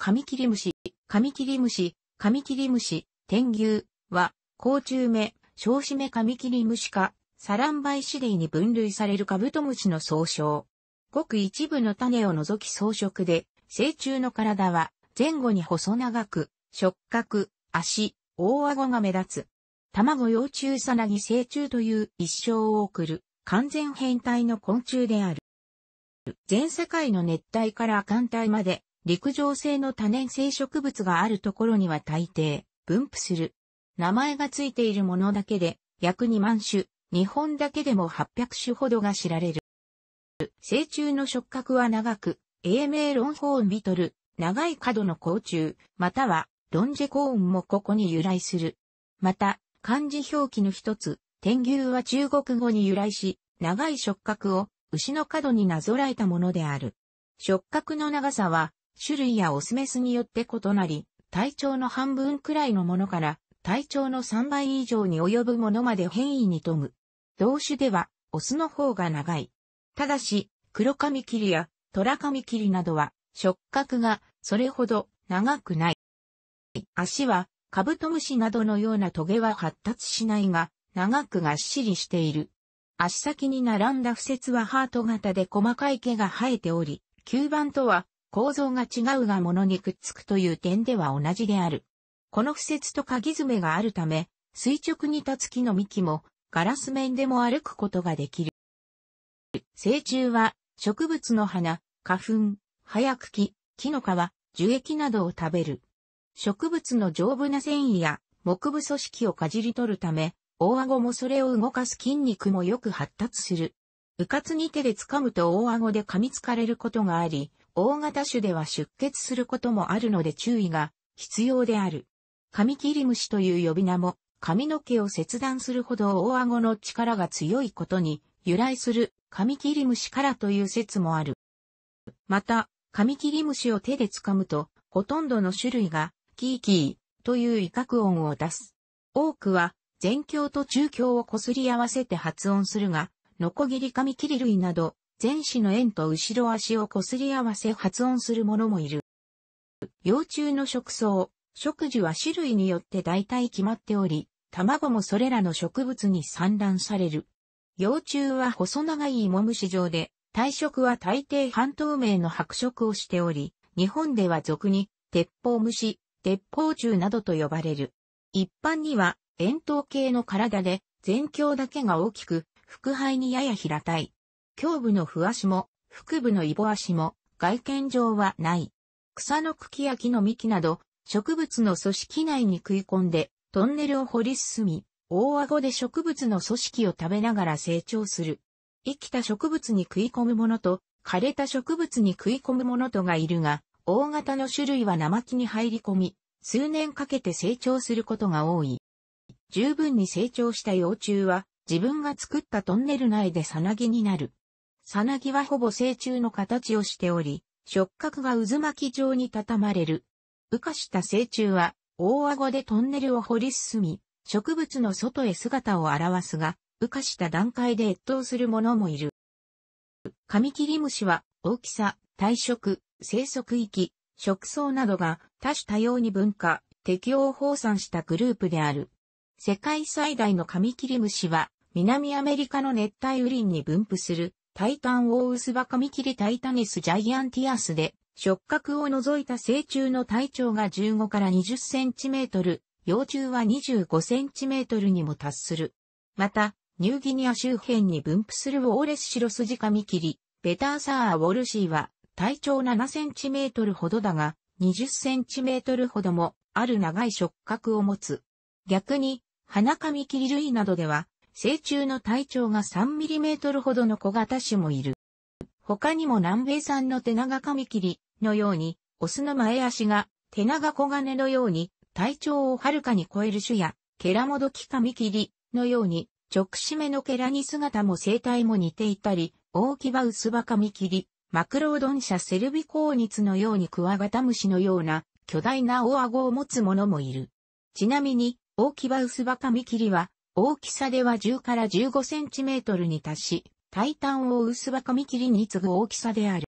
カミキリムシ、カミキリムシ、カミキリムシ、天牛は、甲虫目、小子目カミキリムシ科、サランバイシ類に分類されるカブトムシの総称。ごく一部の種を除き装飾で、成虫の体は前後に細長く、触覚、足、大顎が目立つ。卵幼虫さなぎ成虫という一生を送る完全変態の昆虫である。全世界の熱帯から寒帯まで陸上性の多年生植物があるところには大抵、分布する。名前がついているものだけで、約2万種、日本だけでも800種ほどが知られる。成虫の触覚は長く、英名ロンホーンビトル、長い角の甲虫、またはロンジェコーンもここに由来する。また、漢字表記の一つ、天牛は中国語に由来し、長い触覚を牛の角になぞらえたものである。触覚の長さは種類やオスメスによって異なり、体長の半分くらいのものから、体長の3倍以上に及ぶものまで変異に富む。同種では、オスの方が長い。ただし、黒髪切りやトラ髪切りなどは、触覚がそれほど長くない。足は、カブトムシなどのようなトゲは発達しないが、長くがっしりしている。足先に並んだ付節はハート型で細かい毛が生えており、吸盤とは構造が違うがものにくっつくという点では同じである。この不説と鍵爪があるため、垂直に立つ木の幹も、ガラス面でも歩くことができる。成虫は、植物の花、花粉、や茎、木の皮、樹液などを食べる。植物の丈夫な繊維や木部組織をかじり取るため、大顎もそれを動かす筋肉もよく発達する。うかつに手で掴むと大顎で噛みつかれることがあり、大型種では出血することもあるので注意が必要である。カミキリムシという呼び名も、髪の毛を切断するほど大顎の力が強いことに由来するカミキリムシからという説もある。また、カミキリムシを手で掴むと、ほとんどの種類が、キーキーという威嚇音を出す。多くは、前鏡と中鏡を擦り合わせて発音するが、ノコギリカミキリ類など、前肢の縁と後ろ足をこすり合わせ発音するももいる。幼虫の食草、食樹は種類によって大体決まっており、卵もそれらの植物に産卵される。幼虫は細長い芋虫状で、体色は大抵半透明の白色をしており、日本では俗に、鉄砲虫、鉄砲虫などと呼ばれる。一般には、円筒形の体で、全境だけが大きく、腹背にやや平たい。胸部の不足も、腹部のイボ足も、外見上はない。草の茎や木の幹など、植物の組織内に食い込んで、トンネルを掘り進み、大顎で植物の組織を食べながら成長する。生きた植物に食い込むものと、枯れた植物に食い込むものとがいるが、大型の種類は生木に入り込み、数年かけて成長することが多い。十分に成長した幼虫は、自分が作ったトンネル内でさなぎになる。サナギはほぼ成虫の形をしており、触覚が渦巻き状に畳まれる。羽化した成虫は、大顎でトンネルを掘り進み、植物の外へ姿を現すが、羽化した段階で越冬するももいる。カミキリムシは、大きさ、体色、生息域、食草などが多種多様に分化、適応放散したグループである。世界最大のカミキリムシは南アメリカの熱帯雨林に分布するタイタンオウスバカミキリタイタニスジャイアンティアスで、触覚を除いた成虫の体長が15から20センチメートル、幼虫は25センチメートルにも達する。また、ニューギニア周辺に分布するウォーレスシロスジカミキリ、ベターサーウォルシーは、体長7センチメートルほどだが、20センチメートルほども、ある長い触覚を持つ。逆に、花カミキリ類などでは、成虫の体長が3トルほどの小型種もいる。他にも南米産の手長カミキリのように、オスの前足が手長小金のように体長をはるかに超える種や、ケラモドキカミキリのように直締めのケラに姿も生態も似ていたり、大キバウスバカミキリ、マクロードン社セルビコーニツのようにクワガタムシのような巨大な大顎を持つものもいる。ちなみに、大キバウスバカミキリは大きさでは10から15センチメートルに達し、タイタンを薄ばカミキりに次ぐ大きさである。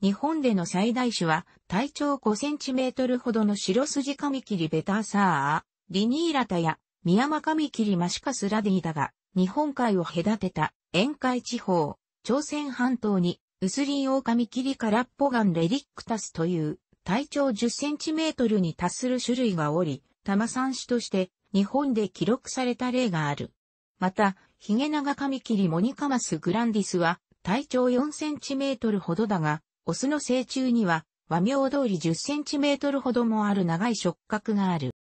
日本での最大種は、体長5センチメートルほどの白筋カミキリベターサー、リニーラタや、ミヤマカミキリマシカスラディだが、日本海を隔てた、沿海地方、朝鮮半島に、ウスリンオオカミキリカラッポガンレリックタスという、体長10センチメートルに達する種類がおり、玉摩産種として日本で記録された例がある。また、ヒゲナガカミキリモニカマスグランディスは体長4センチメートルほどだが、オスの成虫には和名通り10センチメートルほどもある長い触覚がある。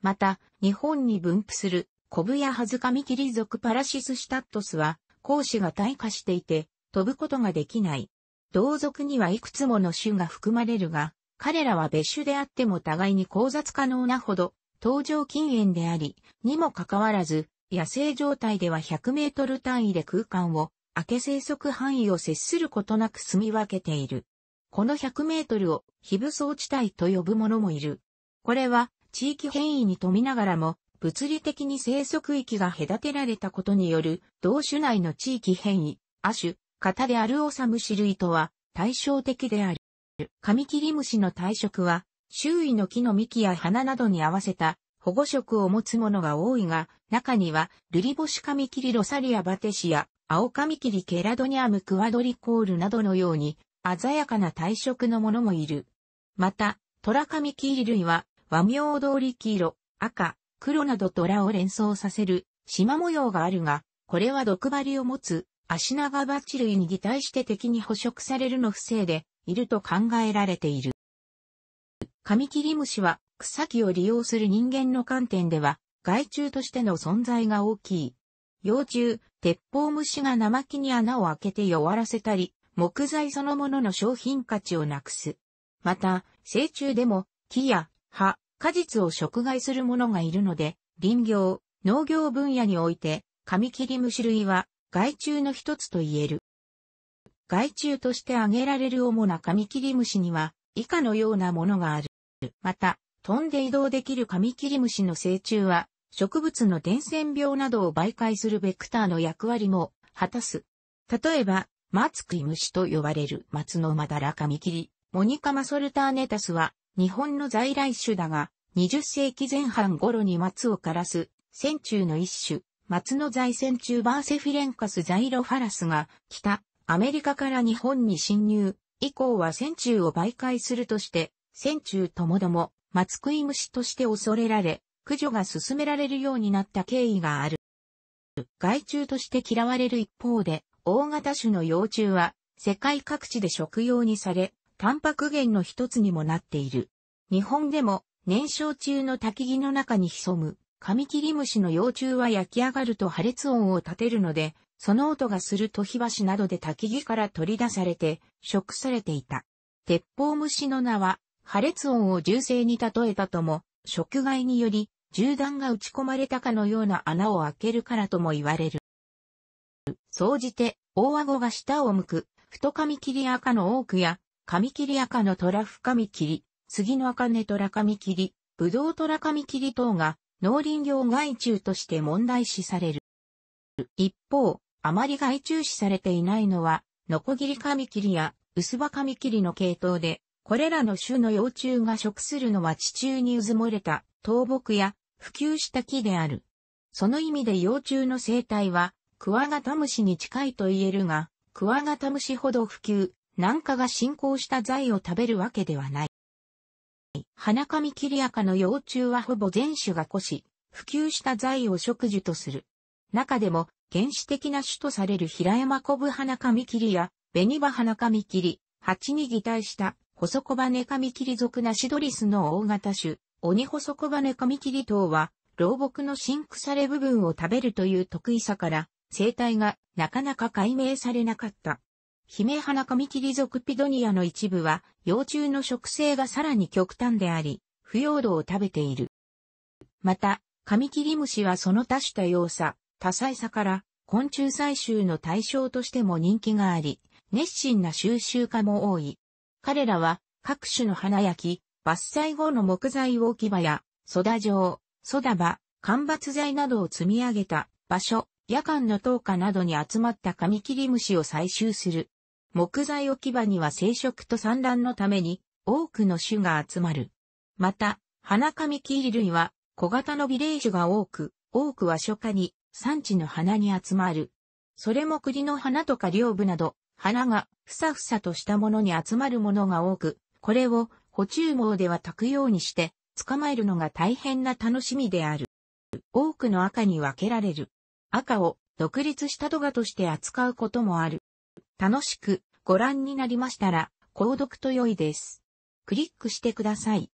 また、日本に分布するコブヤハズカミキリ属パラシスシタットスは、講師が退化していて、飛ぶことができない。同族にはいくつもの種が含まれるが、彼らは別種であっても互いに交雑可能なほど登場禁煙であり、にもかかわらず、野生状態では100メートル単位で空間を、明け生息範囲を接することなく住み分けている。この100メートルを非武装地帯と呼ぶ者もいる。これは地域変異に富みながらも物理的に生息域が隔てられたことによる同種内の地域変異、亜種、型であるオサムシ類とは対照的である。カミキリムシの体色は周囲の木の幹や花などに合わせた保護色を持つものが多いが、中には、ルリボシカミキリロサリアバテシア青カミキリケラドニアムクワドリコールなどのように、鮮やかな体色のものもいる。また、トラカミキリ類は、和名通り黄色、赤、黒などトラを連想させる、縞模様があるが、これは毒針を持つ、アシナガバチ類に擬態して敵に捕食されるの不正で、いると考えられている。カミキリムシは草木を利用する人間の観点では害虫としての存在が大きい。幼虫、鉄砲虫が生木に穴を開けて弱らせたり、木材そのものの商品価値をなくす。また、成虫でも木や葉、果実を食害するものがいるので、林業、農業分野において、カミキリムシ類は害虫の一つと言える。害虫として挙げられる主なカミキリムシには、以下のようなものがある。また、飛んで移動できるカミキリムシの成虫は、植物の伝染病などを媒介するベクターの役割も果たす。例えば、マツクイムシと呼ばれる松のマダラカミキリ、モニカマソルターネタスは、日本の在来種だが、20世紀前半頃に松を枯らす、線虫の一種、松の在線虫バーセフィレンカスザイロファラスが、北、アメリカから日本に侵入、以降は線虫を媒介するとして、戦中ともども、松食い虫として恐れられ、駆除が進められるようになった経緯がある。害虫として嫌われる一方で、大型種の幼虫は、世界各地で食用にされ、タンパク源の一つにもなっている。日本でも、燃焼中の焚き木の中に潜む、カミキリムシの幼虫は焼き上がると破裂音を立てるので、その音がすると火箸などで焚き木から取り出されて、食されていた。鉄砲虫の名は、破裂音を銃声に例えたとも、食害により、銃弾が打ち込まれたかのような穴を開けるからとも言われる。総じて、大顎が下を向く、太髪切り赤の多くや、髪切り赤の虎深見切り、杉の茜虎髪切り、葡ど虎髪切り等が、農林業害虫として問題視される。一方、あまり害虫視されていないのは、ノコギリ髪切りや、薄葉髪切りの系統で、これらの種の幼虫が食するのは地中に渦漏もれた倒木や普及した木である。その意味で幼虫の生態はクワガタムシに近いと言えるが、クワガタムシほど普及、南下が進行した材を食べるわけではない。花上キリアカの幼虫はほぼ全種が越し、普及した材を植樹とする。中でも原始的な種とされる平山コブ花上キリや、ベニバ花上キリ、蜂に擬態した細小羽カミキリ属ナシドリスの大型種、オニホソコバネカミキリ等は、老木のク腐れ部分を食べるという得意さから、生態がなかなか解明されなかった。ヒメハナカミキリ属ピドニアの一部は、幼虫の食性がさらに極端であり、腐葉土を食べている。また、カミキリムシはその多種多様さ、多彩さから、昆虫採集の対象としても人気があり、熱心な収集家も多い。彼らは各種の花焼き、伐採後の木材置き場や、ソダ場、ソダ場、間伐材などを積み上げた場所、夜間の灯火などに集まったカミキリムシを採集する。木材置き場には生殖と産卵のために多くの種が集まる。また、花カミキリ類は小型のージ種が多く、多くは初夏に産地の花に集まる。それも栗の花とか両部など花がふさふさとしたものに集まるものが多く、これを補中網では炊くようにして、捕まえるのが大変な楽しみである。多くの赤に分けられる。赤を独立した動画として扱うこともある。楽しくご覧になりましたら、購読と良いです。クリックしてください。